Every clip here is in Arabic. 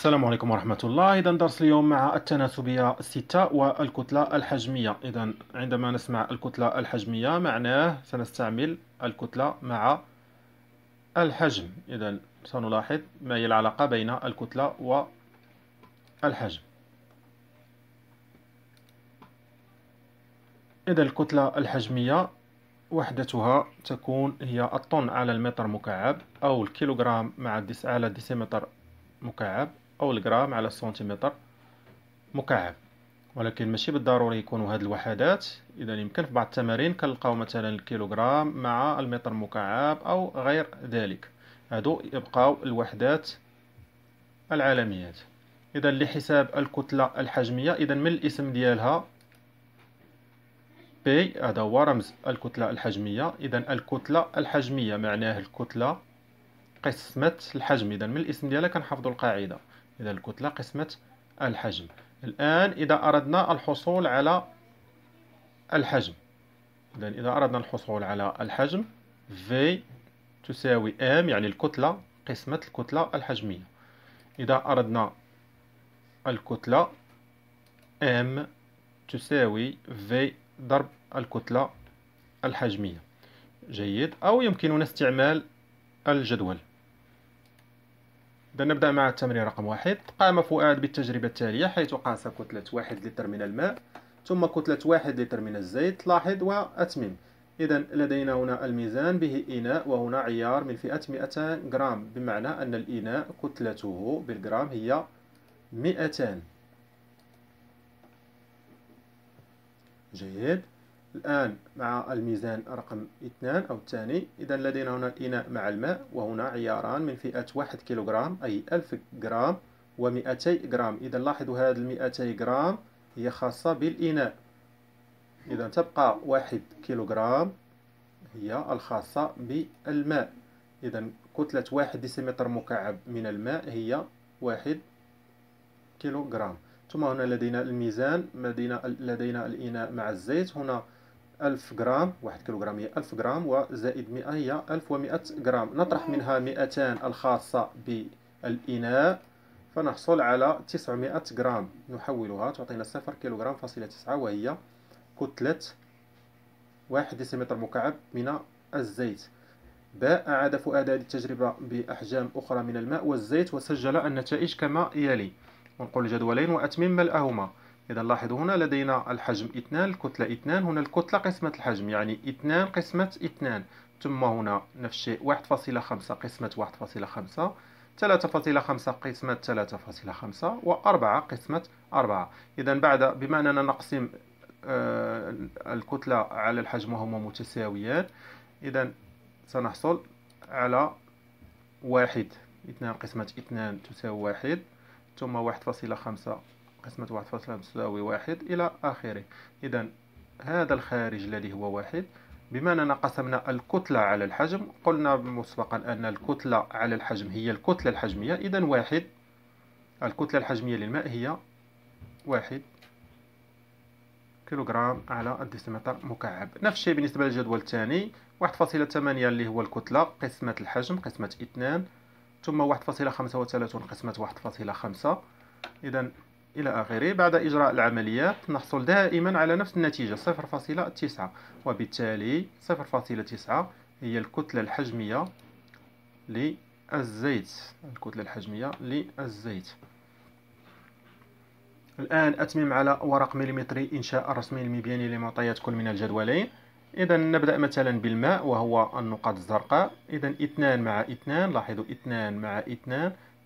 السلام عليكم ورحمة الله إذا درس اليوم مع التناسبية الستة والكتلة الحجمية إذا عندما نسمع الكتلة الحجمية معناه سنستعمل الكتلة مع الحجم إذا سنلاحظ ما هي العلاقة بين الكتلة والحجم إذا الكتلة الحجمية وحدتها تكون هي الطن على المتر مكعب أو الكيلوغرام مع الدس على الديسيمتر مكعب أو الجرام على السنتيمتر مكعب ولكن ماشي بالضروري يكونوا هاد الوحدات إذا يمكن في بعض التمارين كنلقاو مثلا الكيلوغرام مع المتر مكعب أو غير ذلك هادو يبقاو الوحدات العالميات إذا لحساب الكتلة الحجمية إذا من الاسم ديالها بي هذا هو رمز الكتلة الحجمية إذا الكتلة الحجمية معناه الكتلة قسمة الحجم إذا من الاسم ديالها كنحفظوا القاعدة إذا الكتلة قسمة الحجم الآن إذا أردنا الحصول على الحجم إذا إذا أردنا الحصول على الحجم V تساوي M يعني الكتلة قسمة الكتلة الحجمية إذا أردنا الكتلة M تساوي V ضرب الكتلة الحجمية جيد أو يمكننا استعمال الجدول إذا نبدأ مع التمرين رقم واحد قام فؤاد بالتجربة التالية حيث قاس كتلة واحد لتر من الماء ثم كتلة واحد لتر من الزيت لاحظ وأتمم إذا لدينا هنا الميزان به إناء وهنا عيار من فئة 200 جرام بمعنى أن الإناء كتلته بالجرام هي 200 جيد الآن مع الميزان رقم اثنان أو الثاني إذا لدينا هنا الإناء مع الماء وهنا عياران من فئة واحد كيلوغرام أي ألف جرام ومئتي جرام إذا لاحظوا هذا المئتي جرام هي خاصة بالإناء إذا تبقى واحد كيلوغرام هي الخاصة بالماء إذا كتلة واحد ديسيمتر مكعب من الماء هي واحد كيلوغرام ثم هنا لدينا الميزان لدينا الإناء مع الزيت هنا 1000 غرام 1 كيلوغرام هي 1000 غرام وزائد 100 هي 1100 غرام نطرح منها 200 الخاصة بالإناء فنحصل على 900 غرام نحولها تعطينا 0 كيلوغرام فاصلة 9 وهي كتلة 1 ديسيمتر مكعب من الزيت باء أعاد فؤاد هذه التجربة بأحجام أخرى من الماء والزيت وسجل النتائج كما يلي ونقول جدولين وأتمم ملأهما إذا لاحظوا هنا لدينا الحجم 2 الكتلة 2 هنا الكتلة قسمة الحجم يعني 2 قسمة 2 ثم هنا نفس الشيء 1.5 قسمة 1.5 3.5 قسمة 3.5 و4 قسمة 4 إذا بعد بما أننا نقسم آه، الكتلة على الحجم وهما متساويان إذا سنحصل على واحد اثنان قسمة اثنان تساوي واحد ثم واحد فاصلة خمسة قسمة واحد فاصلة تساوي واحد إلى آخره إذا هذا الخارج الذي هو واحد بما أننا قسمنا الكتلة على الحجم قلنا مسبقا أن الكتلة على الحجم هي الكتلة الحجمية إذا واحد الكتلة الحجمية للماء هي واحد كيلوغرام على الديسيمتر مكعب نفس الشيء بالنسبة للجدول الثاني ثمانية اللي هو الكتلة قسمة الحجم قسمة اثنان ثم وثلاثون قسمة واحد فاصلة خمسة إذا إلى آخره بعد إجراء العمليات نحصل دائما على نفس النتيجة 0.9 وبالتالي 0.9 هي الكتلة الحجمية للزيت الكتلة الحجمية للزيت الآن أتمم على ورق مليمتري إنشاء الرسم المبياني لمعطيات كل من الجدولين إذا نبدأ مثلا بالماء وهو النقاط الزرقاء إذا اثنان مع اثنان لاحظوا اثنان مع اثنان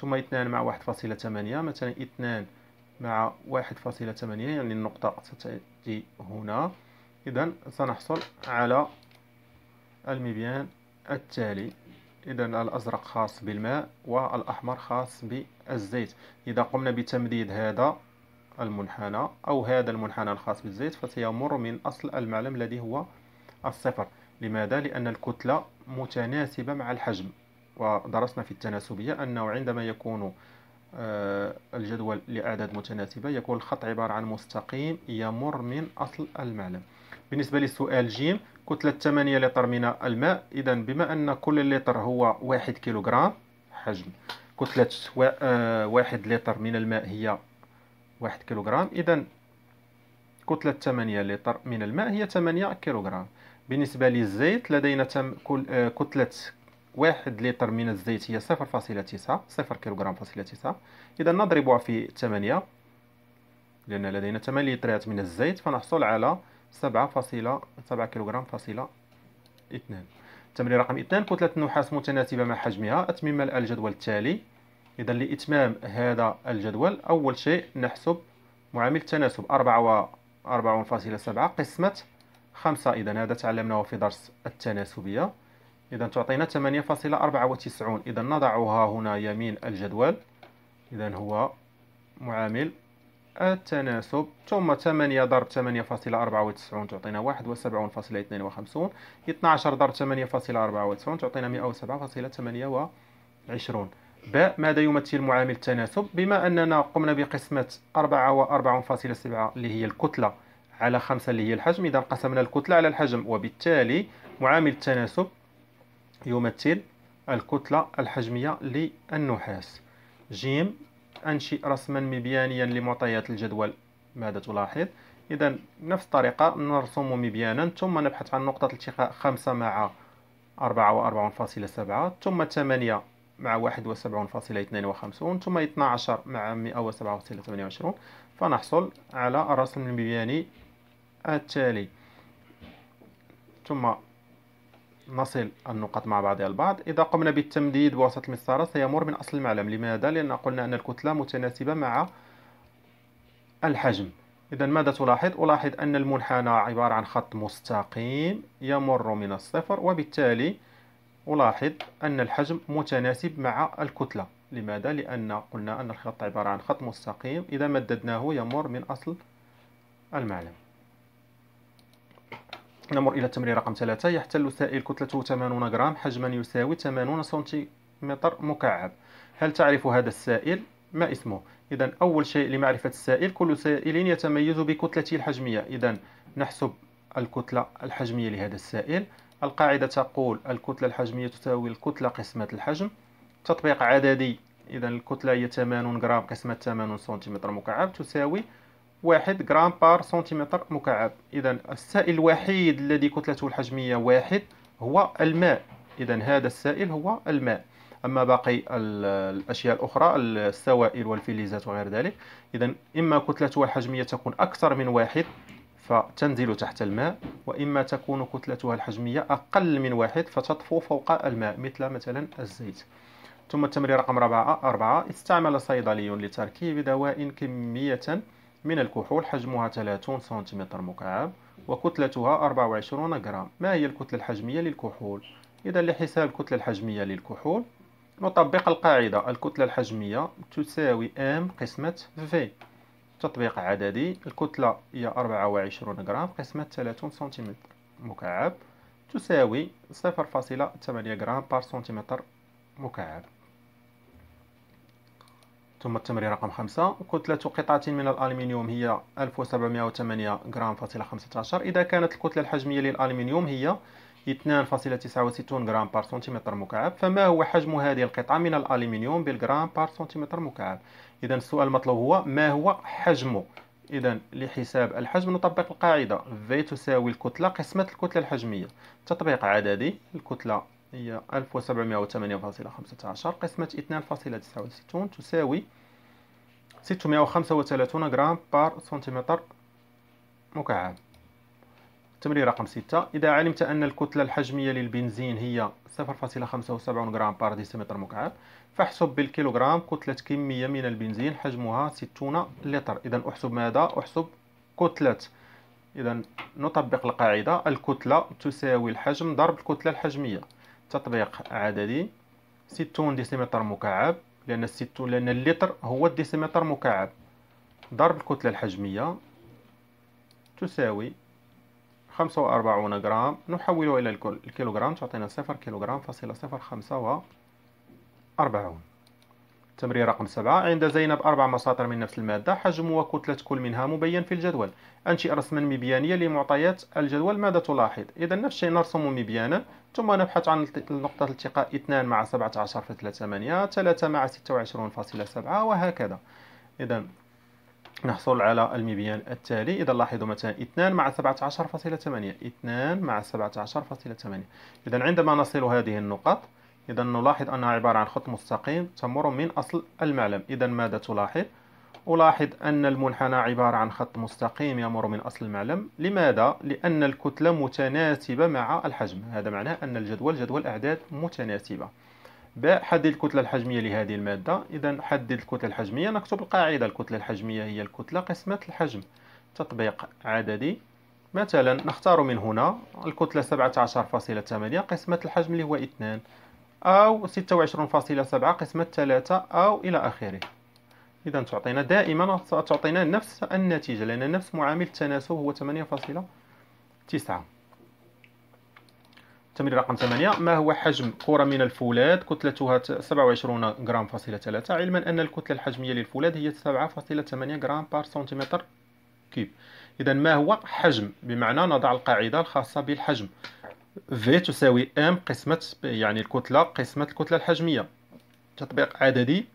ثم اثنان مع واحد فاصلة ثمانية مثلا اثنان مع واحد فاصلة ثمانية يعني النقطة ستأتي هنا إذا سنحصل على المبيان التالي إذا الأزرق خاص بالماء والأحمر خاص بالزيت إذا قمنا بتمديد هذا المنحنى أو هذا المنحنى الخاص بالزيت فسيمر من أصل المعلم الذي هو الصفر لماذا؟ لأن الكتلة متناسبة مع الحجم ودرسنا في التناسبية أنه عندما يكون آه، الجدول لأعداد متناسبة يكون الخط عبارة عن مستقيم يمر من أصل المعلم بالنسبة للسؤال جيم كتلة 8 لتر من الماء إذا بما أن كل لتر هو 1 كيلوغرام حجم كتلة 1 آه، لتر من الماء هي 1 كيلوغرام إذا كتلة 8 لتر من الماء هي 8 كيلوغرام بالنسبة للزيت لدينا آه، كتلة واحد لتر من الزيت هي صفر فاصلة تسعة صفر كيلوغرام فاصلة تسعة إذا نضربها في ثمانية لأن لدينا ثمانية لترات من الزيت فنحصل على سبعة فاصلة سبعة كيلوغرام فاصلة اثنان تمرين رقم اثنان كتلة النحاس متناسبة مع حجمها أتمم الجدول التالي إذا لإتمام هذا الجدول أول شيء نحسب معامل التناسب أربعة و أربعون فاصلة سبعة قسمة خمسة إذا هذا تعلمناه في درس التناسبية إذا تعطينا 8.94 إذا نضعها هنا يمين الجدول إذا هو معامل التناسب ثم 8 ضرب 8.94 تعطينا 71.52 12 ضرب 8.94 تعطينا 107.28 باء ماذا يمثل معامل التناسب بما أننا قمنا بقسمة 44.7 اللي هي الكتلة على 5 اللي هي الحجم إذا قسمنا الكتلة على الحجم وبالتالي معامل التناسب يمثل الكتلة الحجمية للنحاس ج أنشئ رسما مبيانيا لمعطيات الجدول ماذا تلاحظ إذا نفس الطريقة نرسم مبيانا ثم نبحث عن نقطة التقاء خمسة مع أربعة وأربعون فاصلة سبعة ثم ثمانية مع واحد وسبعون فاصلة اثنين وخمسون ثم اثنا عشر مع مئة وسبعة فاصلة ثمانية وعشرون فنحصل على الرسم المبياني التالي ثم نصل النقط مع بعضها البعض إذا قمنا بالتمديد بوسط المسطرة سيمر من أصل المعلم لماذا؟ لأن قلنا أن الكتلة متناسبة مع الحجم إذا ماذا تلاحظ؟ ألاحظ أن المنحنى عبارة عن خط مستقيم يمر من الصفر وبالتالي ألاحظ أن الحجم متناسب مع الكتلة لماذا؟ لأن قلنا أن الخط عبارة عن خط مستقيم إذا مددناه يمر من أصل المعلم نمر إلى التمرين رقم 3 يحتل السائل كتلته 80 غرام حجما يساوي 80 سنتيمتر مكعب هل تعرف هذا السائل؟ ما اسمه؟ إذا أول شيء لمعرفة السائل كل سائل يتميز بكتلته الحجمية إذا نحسب الكتلة الحجمية لهذا السائل القاعدة تقول الكتلة الحجمية تساوي الكتلة قسمة الحجم تطبيق عددي إذا الكتلة هي 80 غرام قسمة 80 سنتيمتر مكعب تساوي واحد غرام بار سنتيمتر مكعب إذا السائل الوحيد الذي كتلته الحجمية واحد هو الماء إذا هذا السائل هو الماء أما باقي الأشياء الأخرى السوائل والفلزات وغير ذلك إذا إما كتلتها الحجمية تكون أكثر من واحد فتنزل تحت الماء وإما تكون كتلتها الحجمية أقل من واحد فتطفو فوق الماء مثل مثلا الزيت ثم التمرير رقم 4 استعمل صيدلي لتركيب دواء كمية من الكحول حجمها 30 سنتيمتر مكعب وكتلتها 24 غرام ما هي الكتلة الحجمية للكحول؟ إذا لحساب الكتلة الحجمية للكحول نطبق القاعدة الكتلة الحجمية تساوي M قسمة V تطبيق عددي الكتلة هي 24 غرام قسمة 30 سنتيمتر مكعب تساوي 0.8 غرام بار سنتيمتر مكعب ثم التمرين رقم خمسة كتلة قطعة من الألمنيوم هي 1708 غرام فاصلة 15 إذا كانت الكتلة الحجمية للألمنيوم هي 2.69 غرام بار سنتيمتر مكعب فما هو حجم هذه القطعة من الألمنيوم بالغرام بار سنتيمتر مكعب إذا السؤال المطلوب هو ما هو حجمه إذا لحساب الحجم نطبق القاعدة V تساوي الكتلة قسمة الكتلة الحجمية تطبيق عددي الكتلة هي 1708.15 قسمة 2.69 تساوي 635 غرام بار سنتيمتر مكعب تمرير رقم 6 إذا علمت أن الكتلة الحجمية للبنزين هي 0.75 غرام بار ديسيمتر مكعب فاحسب بالكيلوغرام كتلة كمية من البنزين حجمها 60 لتر إذا أحسب ماذا؟ أحسب كتلة إذا نطبق القاعدة الكتلة تساوي الحجم ضرب الكتلة الحجمية تطبيق عددي ستون ديسيمتر مكعب لأن الستون لأن اللتر هو الديسيمتر مكعب ضرب الكتلة الحجمية تساوي خمسة وأربعون غرام نحولها إلى الكيلوغرام تعطينا صفر كيلوغرام فاصلة صفر خمسة وأربعون تمرير رقم 7 عند زينب أربع مساطر من نفس المادة حجم وكتلة كل منها مبين في الجدول أنشئ رسما مبيانيا لمعطيات الجدول ماذا تلاحظ إذا نفس الشيء نرسم مبيانا ثم نبحث عن نقطة التقاء 2 مع 17 فاصلة 8 3 مع 26 فاصلة 7 وهكذا إذا نحصل على المبيان التالي إذا لاحظوا مثلا 2 مع 17.8 2 مع 17.8 إذا عندما نصل هذه النقط إذا نلاحظ أنها عبارة عن خط مستقيم تمر من أصل المعلم إذا ماذا تلاحظ؟ ألاحظ أن المنحنى عبارة عن خط مستقيم يمر من أصل المعلم لماذا؟ لأن الكتلة متناسبة مع الحجم هذا معناه أن الجدول جدول أعداد متناسبة ب حدد الكتلة الحجمية لهذه المادة إذا حدد الكتلة الحجمية نكتب القاعدة الكتلة الحجمية هي الكتلة قسمة الحجم تطبيق عددي مثلا نختار من هنا الكتلة 17.8 قسمة الحجم اللي هو 2 أو 26.7 قسمة 3 أو إلى آخره إذا تعطينا دائما تعطينا نفس النتيجة لأن نفس معامل التناسب هو 8.9 التمرين رقم 8 ما هو حجم كرة من الفولاذ كتلتها 27 غرام فاصلة 3 علما أن الكتلة الحجمية للفولاذ هي 7.8 غرام بار سنتيمتر كيوب إذا ما هو حجم بمعنى نضع القاعدة الخاصة بالحجم في تساوي ام قسمة يعني الكتلة قسمة الكتلة الحجمية تطبيق عددي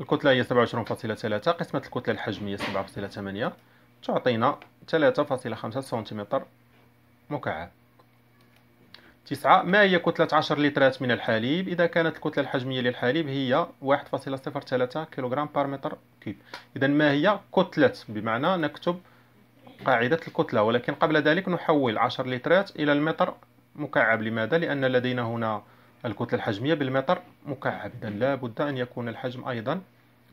الكتلة هي 27.3 قسمة الكتلة الحجمية 7.8 تعطينا 3.5 سنتيمتر مكعب تسعة ما هي كتلة 10 لترات من الحليب إذا كانت الكتلة الحجمية للحليب هي 1.03 كيلوغرام بار متر كيوب إذا ما هي كتلة بمعنى نكتب قاعدة الكتلة ولكن قبل ذلك نحول 10 لترات إلى المتر مكعب لماذا؟ لأن لدينا هنا الكتلة الحجمية بالمتر مكعب إذا لا بد أن يكون الحجم أيضا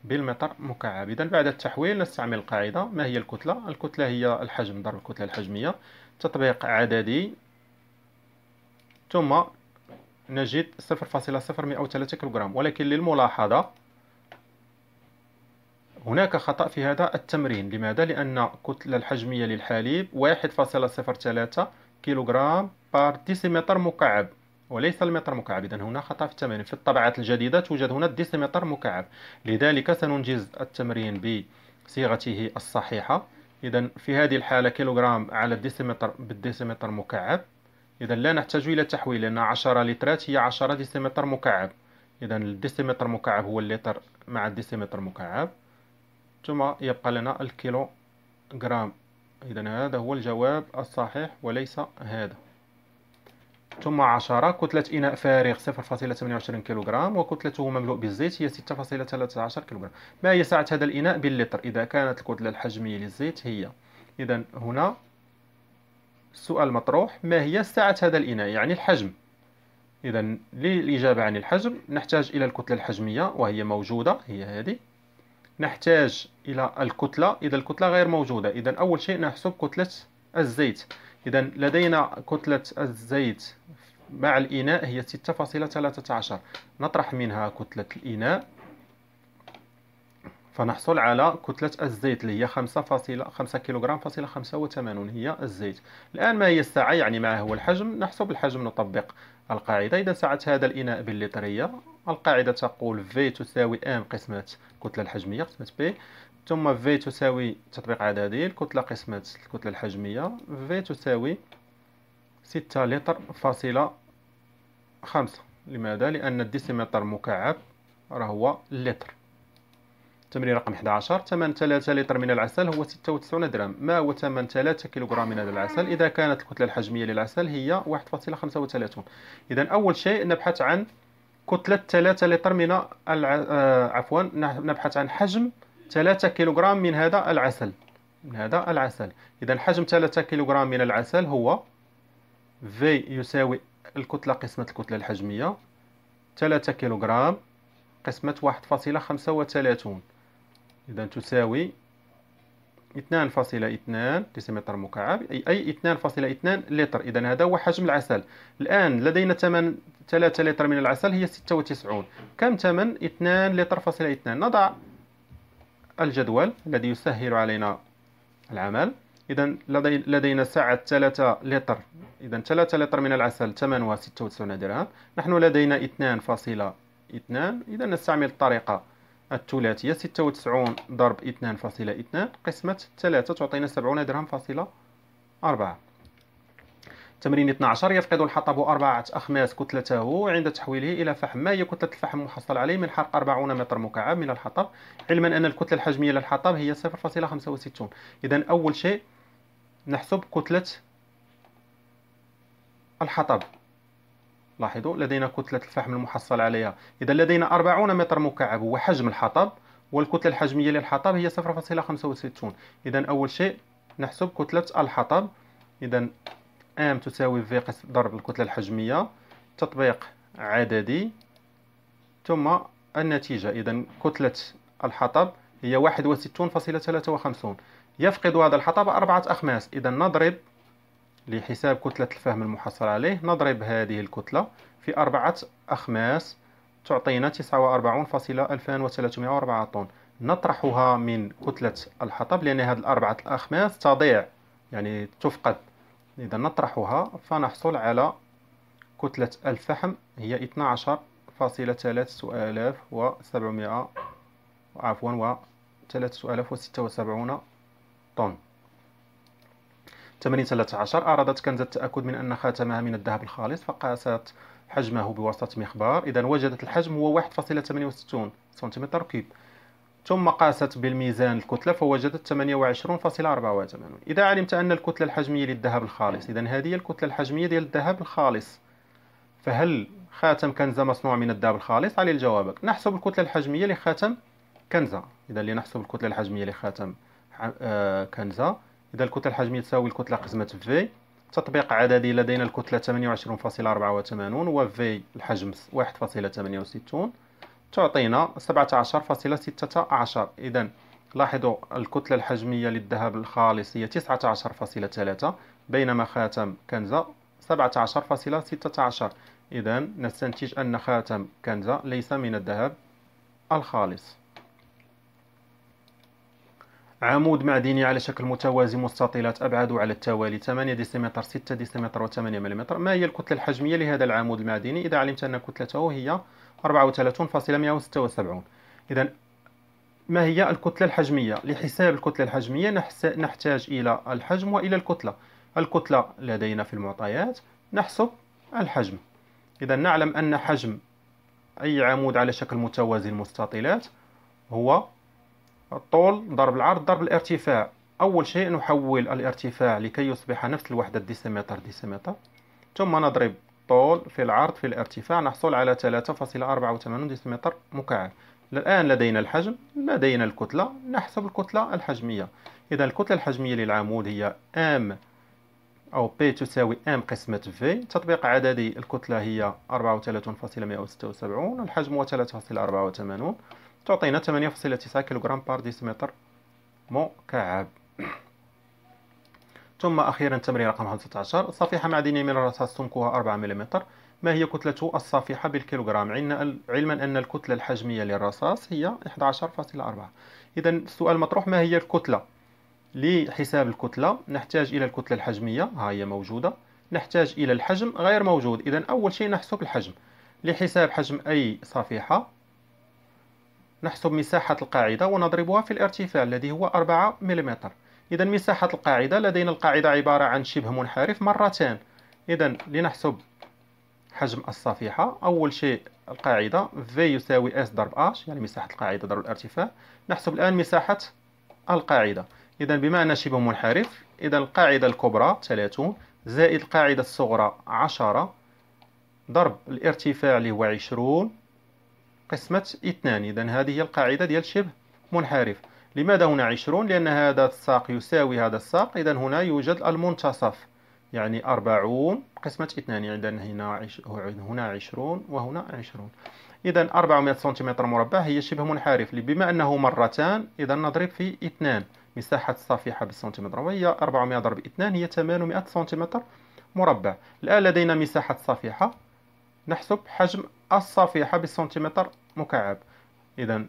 بالمتر مكعب إذا بعد التحويل نستعمل قاعدة ما هي الكتلة؟ الكتلة هي الحجم ضرب الكتلة الحجمية تطبيق عددي ثم نجد 0.0103 كيلوغرام ولكن للملاحظة هناك خطأ في هذا التمرين لماذا؟ لأن كتلة الحجمية للحليب 1.03 كيلوغرام بار ديسيمتر مكعب وليس المتر مكعب إذا هنا خطأ في التمرين في الطبعات الجديدة توجد هنا الديسيمتر مكعب لذلك سننجز التمرين بصيغته الصحيحة إذا في هذه الحالة كيلوغرام على الديسيمتر بالديسيمتر مكعب إذا لا نحتاج إلى تحويل لأن 10 لترات هي 10 ديسيمتر مكعب إذا الديسيمتر مكعب هو اللتر مع الديسيمتر مكعب ثم يبقى لنا الكيلو جرام إذا هذا هو الجواب الصحيح وليس هذا ثم عشرة كتلة إناء فارغ 0.28 كيلوغرام وكتلته مملوء بالزيت هي 6.13 كيلوغرام ما هي سعة هذا الإناء باللتر إذا كانت الكتلة الحجمية للزيت هي إذا هنا السؤال مطروح ما هي سعة هذا الإناء يعني الحجم إذا للإجابة عن الحجم نحتاج إلى الكتلة الحجمية وهي موجودة هي هذه نحتاج إلى الكتلة إذا الكتلة غير موجودة إذا أول شيء نحسب كتلة الزيت إذا لدينا كتلة الزيت مع الإناء هي 6.13 نطرح منها كتلة الإناء فنحصل على كتلة الزيت اللي هي 5.5 كيلوغرام فاصلة 85 هي الزيت الآن ما هي الساعه يعني ما هو الحجم نحسب الحجم نطبق القاعدة إذا سعت هذا الإناء باللترية القاعدة تقول V تساوي M قسمة الكتلة الحجمية قسمة P ثم V تساوي تطبيق عددي الكتلة قسمة الكتلة الحجمية V تساوي ستة لتر فاصلة خمسة لماذا؟ لأن الديسيمتر مكعب راه هو اللتر تمرين رقم 11 ثمن 3 لتر من العسل هو 96 درهم ما هو ثمن 3 كيلوغرام من هذا العسل إذا كانت الكتلة الحجمية للعسل هي 1.35 إذا أول شيء نبحث عن كتلة 3 لتر من الع... آه عفوا نبحث عن حجم 3 كيلوغرام من هذا العسل من هذا العسل إذا حجم 3 كيلوغرام من العسل هو V يساوي الكتلة قسمة الكتلة الحجمية 3 كيلوغرام قسمة 1.35 إذا تساوي اثنان فاصلة اثنان ديسيمتر مكعب أي أي اثنان فاصلة اثنان لتر إذا هذا هو حجم العسل الآن لدينا ثمن ثلاثة لتر من العسل هي ستة وتسعون كم ثمن اثنان لتر فاصلة اثنان نضع الجدول الذي يسهل علينا العمل إذا لدي لدينا ساعة ثلاثة لتر إذا ثلاثة لتر من العسل ثمنها ستة وتسعون درهم نحن لدينا اثنان فاصلة اثنان إذا نستعمل الطريقة الثلاثية ستة وتسعون ضرب اثنان فاصلة اثنان قسمة ثلاثة تعطينا سبعون درهم فاصلة أربعة تمرين 12 يفقد الحطب أربعة أخماس كتلته عند تحويله إلى فحم ما هي كتلة الفحم المحصل عليه من حرق 40 متر مكعب من الحطب علما أن الكتلة الحجمية للحطب هي 0.65 إذا أول شيء نحسب كتلة الحطب لاحظوا لدينا كتلة الفحم المحصل عليها إذا لدينا 40 متر مكعب هو حجم الحطب والكتلة الحجمية للحطب هي 0.65 إذا أول شيء نحسب كتلة الحطب إذا ام تساوي في قس ضرب الكتلة الحجمية تطبيق عددي ثم النتيجة إذا كتلة الحطب هي 61.53 يفقد هذا الحطب أربعة أخماس إذا نضرب لحساب كتلة الفهم المحصل عليه نضرب هذه الكتلة في أربعة أخماس تعطينا 49.2304 طن نطرحها من كتلة الحطب لأن هذه الأربعة الأخماس تضيع يعني تفقد إذا نطرحها فنحصل على كتلة الفحم هي عشر فاصلة ثلاثة آلاف وسبعمائة عفوا و ثلاثة آلاف وستة وسبعون طن 813 أرادت كنز التأكد من أن خاتمها من الذهب الخالص فقاست حجمه بواسطة مخبار إذا وجدت الحجم هو 1.68 سنتيمتر كيب ثم قاست بالميزان الكتلة فوجدت 28.84 إذا علمت أن الكتلة الحجمية للذهب الخالص إذا هذه الكتلة الحجمية ديال الذهب الخالص فهل خاتم كنزة مصنوع من الذهب الخالص علي الجوابك نحسب الكتلة الحجمية لخاتم كنزة إذا لنحسب الكتلة الحجمية لخاتم آه، كنزة إذا الكتلة الحجمية تساوي الكتلة قسمة في تطبيق عددي لدينا الكتلة 28.84 و في الحجم 1.68 تعطينا 17.16 إذا لاحظوا الكتلة الحجمية للذهب الخالص هي 19.3 بينما خاتم كنزة 17.16 إذا نستنتج أن خاتم كنزة ليس من الذهب الخالص عمود معدني على شكل متوازي مستطيلات أبعاده على التوالي 8 ديسيمتر 6 ديسيمتر و8 ملم ما هي الكتلة الحجمية لهذا العمود المعدني إذا علمت أن كتلته هي 34.176 إذا ما هي الكتلة الحجمية لحساب الكتلة الحجمية نحتاج إلى الحجم وإلى الكتلة الكتلة لدينا في المعطيات نحسب الحجم إذا نعلم أن حجم أي عمود على شكل متوازي المستطيلات هو الطول ضرب العرض ضرب الارتفاع أول شيء نحول الارتفاع لكي يصبح نفس الوحدة ديسيمتر ديسيمتر ثم نضرب الطول في العرض في الارتفاع نحصل على 3.84 ديسيمتر مكعب الآن لدينا الحجم لدينا الكتلة نحسب الكتلة الحجمية إذا الكتلة الحجمية للعمود هي ام أو بي تساوي ام قسمة في تطبيق عددي الكتلة هي 34.176 الحجم هو 3.84 تعطينا 8.9 كيلوغرام بار ديسيمتر مكعب ثم أخيرا التمرين رقم 15 صفيحة معدنية من الرصاص سمكها 4 ملم ما هي كتلة الصفيحة بالكيلوغرام علما أن الكتلة الحجمية للرصاص هي 11.4 إذا السؤال المطروح ما هي الكتلة لحساب الكتلة نحتاج إلى الكتلة الحجمية ها هي موجودة نحتاج إلى الحجم غير موجود إذا أول شيء نحسب الحجم لحساب حجم أي صفيحة نحسب مساحة القاعدة ونضربها في الارتفاع الذي هو 4 ملم إذا مساحة القاعدة لدينا القاعدة عبارة عن شبه منحرف مرتان إذا لنحسب حجم الصفيحة أول شيء القاعدة V يساوي S ضرب H يعني مساحة القاعدة ضرب الارتفاع نحسب الآن مساحة القاعدة إذا بما أن شبه منحرف إذا القاعدة الكبرى 30 زائد القاعدة الصغرى 10 ضرب الارتفاع اللي هو 20 قسمة اثنان إذا هذه هي القاعدة ديال شبه منحرف لماذا هنا عشرون لأن هذا الساق يساوي هذا الساق إذا هنا يوجد المنتصف يعني أربعون قسمة اثنان يعني إذا هنا هنا عشرون وهنا عشرون إذا 400 سنتيمتر مربع هي شبه منحرف بما أنه مرتان إذا نضرب في اثنان مساحة الصفيحة بالسنتيمتر وهي 400 ضرب 2 هي 800 سنتيمتر مربع الآن لدينا مساحة صفيحة نحسب حجم الصفيحة بالسنتيمتر مكعب إذا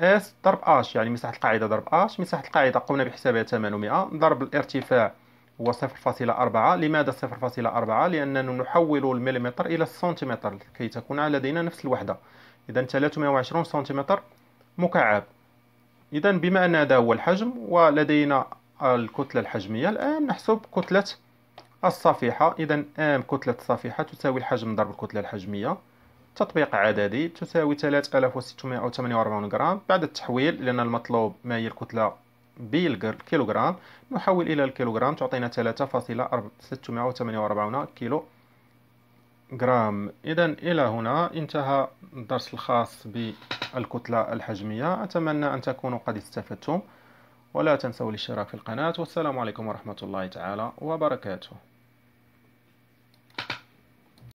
اس ضرب اش يعني مساحة القاعدة ضرب اش مساحة القاعدة قمنا بحسابها 800 ضرب الارتفاع هو 0.4 لماذا 0.4 لأننا نحول المليمتر إلى السنتيمتر كي تكون لدينا نفس الوحدة إذا 320 سنتيمتر مكعب إذا بما أن هذا هو الحجم ولدينا الكتلة الحجمية الآن نحسب كتلة الصفيحة إذا ام كتلة الصفيحة تساوي الحجم ضرب الكتلة الحجمية تطبيق عددي تساوي 3648 غرام بعد التحويل لأن المطلوب ما هي الكتلة بالكيلوغرام نحول إلى الكيلوغرام تعطينا 3.648 كيلو غرام إذا إلى هنا انتهى الدرس الخاص بالكتلة الحجمية أتمنى أن تكونوا قد استفدتم ولا تنسوا الاشتراك في القناة والسلام عليكم ورحمة الله تعالى وبركاته